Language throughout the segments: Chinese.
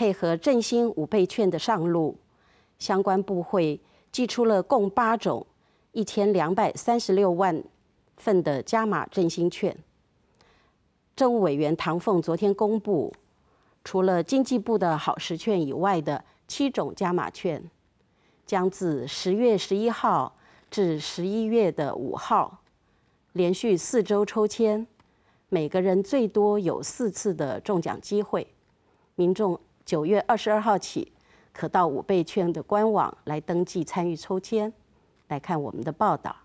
配合振兴五倍券的上路，相关部会寄出了共八种、一千两百三十六万份的加码振兴券。政务委员唐凤昨天公布，除了经济部的好时券以外的七种加码券，将自十月十一号至十一月的五号，连续四周抽签，每个人最多有四次的中奖机会，民众。九月二十二号起，可到五倍券的官网来登记参与抽签，来看我们的报道。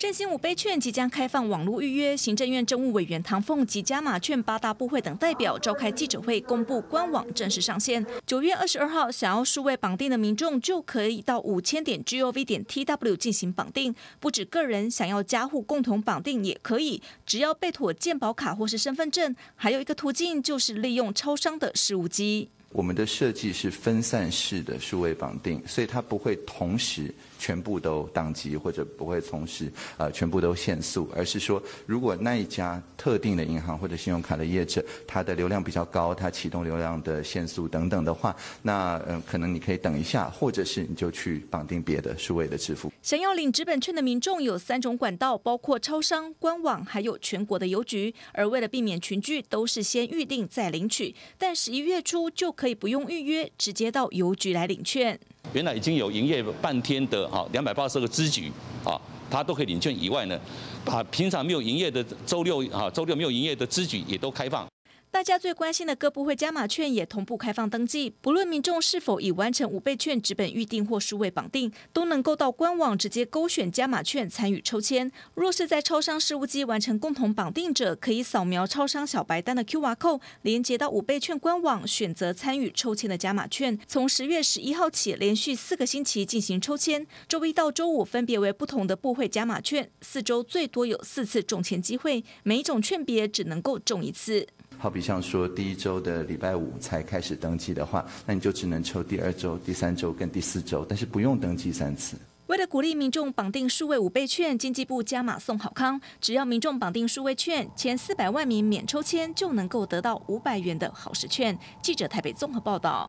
振兴五杯券即将开放网络预约，行政院政务委员唐凤及加码券八大部会等代表召开记者会，公布官网正式上线。九月二十二号，想要数位绑定的民众就可以到五千点 gov 点 tw 进行绑定，不止个人想要加户共同绑定也可以，只要备妥健保卡或是身份证。还有一个途径就是利用超商的事务机。我们的设计是分散式的数位绑定，所以它不会同时全部都宕机，或者不会同时呃全部都限速，而是说，如果那一家特定的银行或者信用卡的业者，它的流量比较高，它启动流量的限速等等的话，那嗯可能你可以等一下，或者是你就去绑定别的数位的支付。想要领直本券的民众有三种管道，包括超商、官网还有全国的邮局，而为了避免群聚，都是先预定再领取。但十一月初就可以不用预约，直接到邮局来领券。原来已经有营业半天的哈，两百八十个支局啊，它都可以领券。以外呢，把平常没有营业的周六啊，周六没有营业的支局也都开放。大家最关心的各部会加码券也同步开放登记，不论民众是否已完成五倍券纸本预定或数位绑定，都能够到官网直接勾选加码券参与抽签。若是在超商事务机完成共同绑定者，可以扫描超商小白单的 QR code，连接到五倍券官网，选择参与抽签的加码券。从十月十一号起，连续四个星期进行抽签，周一到周五分别为不同的部会加码券，四周最多有四次中签机会，每种券别只能够中一次。好比像说第一周的礼拜五才开始登记的话，那你就只能抽第二周、第三周跟第四周，但是不用登记三次。为了鼓励民众绑定数位五倍券，经济部加码送好康，只要民众绑定数位券，前四百万名免抽签就能够得到五百元的好时券。记者台北综合报道。